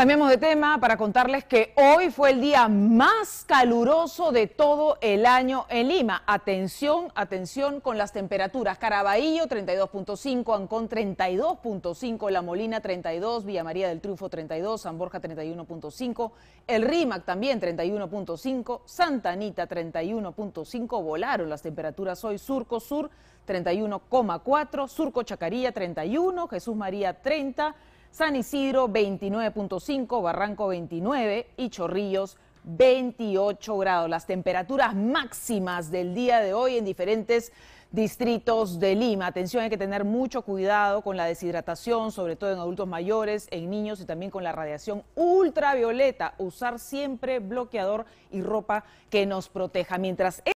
Cambiamos de tema para contarles que hoy fue el día más caluroso de todo el año en Lima. Atención, atención con las temperaturas. Caraballo 32.5, Ancón 32.5, La Molina 32, Villa María del Trufo 32, San Borja 31.5, El Rímac también 31.5, Santa Anita 31.5. Volaron las temperaturas hoy. Surco Sur 31,4, Surco Chacarilla 31, Jesús María 30. San Isidro 29.5, Barranco 29 y Chorrillos 28 grados. Las temperaturas máximas del día de hoy en diferentes distritos de Lima. Atención, hay que tener mucho cuidado con la deshidratación, sobre todo en adultos mayores, en niños y también con la radiación ultravioleta. Usar siempre bloqueador y ropa que nos proteja. Mientras